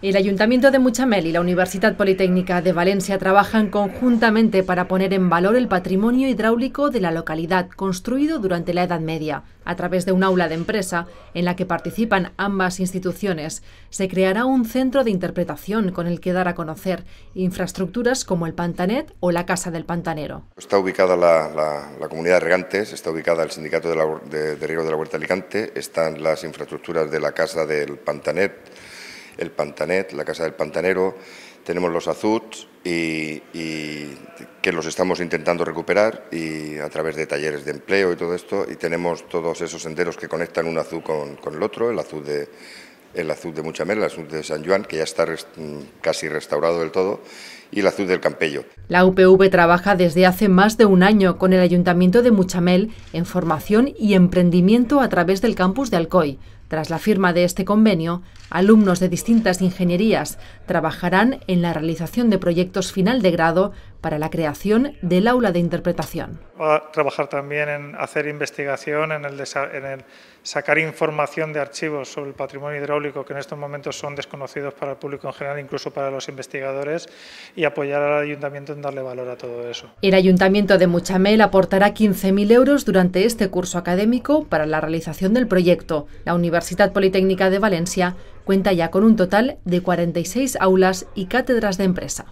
El Ayuntamiento de Muchamel y la Universidad Politécnica de Valencia trabajan conjuntamente para poner en valor el patrimonio hidráulico de la localidad construido durante la Edad Media. A través de un aula de empresa en la que participan ambas instituciones, se creará un centro de interpretación con el que dar a conocer infraestructuras como el Pantanet o la Casa del Pantanero. Está ubicada la, comunidad de regantes, está ubicada el Sindicato de, la, de, Riego de la Huerta Alicante, están las infraestructuras de la Casa del Pantanet, el Pantanet, la Casa del Pantanero, tenemos los Azuts y, que los estamos intentando recuperar y a través de talleres de empleo y todo esto y tenemos todos esos senderos que conectan un azú con, el otro, el azud de el de Muchamel, el azul de San Juan, que ya está mm, casi restaurado del todo, y el azul del Campello. La UPV trabaja desde hace más de un año con el Ayuntamiento de Muchamel en formación y emprendimiento a través del campus de Alcoy. Tras la firma de este convenio, alumnos de distintas ingenierías trabajarán en la realización de proyectos final de grado para la creación del aula de interpretación. Va a trabajar también en hacer investigación, en el, sacar información de archivos sobre el patrimonio hidráulico que en estos momentos son desconocidos para el público en general, incluso para los investigadores, y apoyar al ayuntamiento en darle valor a todo eso. El ayuntamiento de Muchamel aportará 15.000 euros durante este curso académico para la realización del proyecto. La Universidad Politécnica de Valencia cuenta ya con un total de 46 aulas y cátedras de empresa.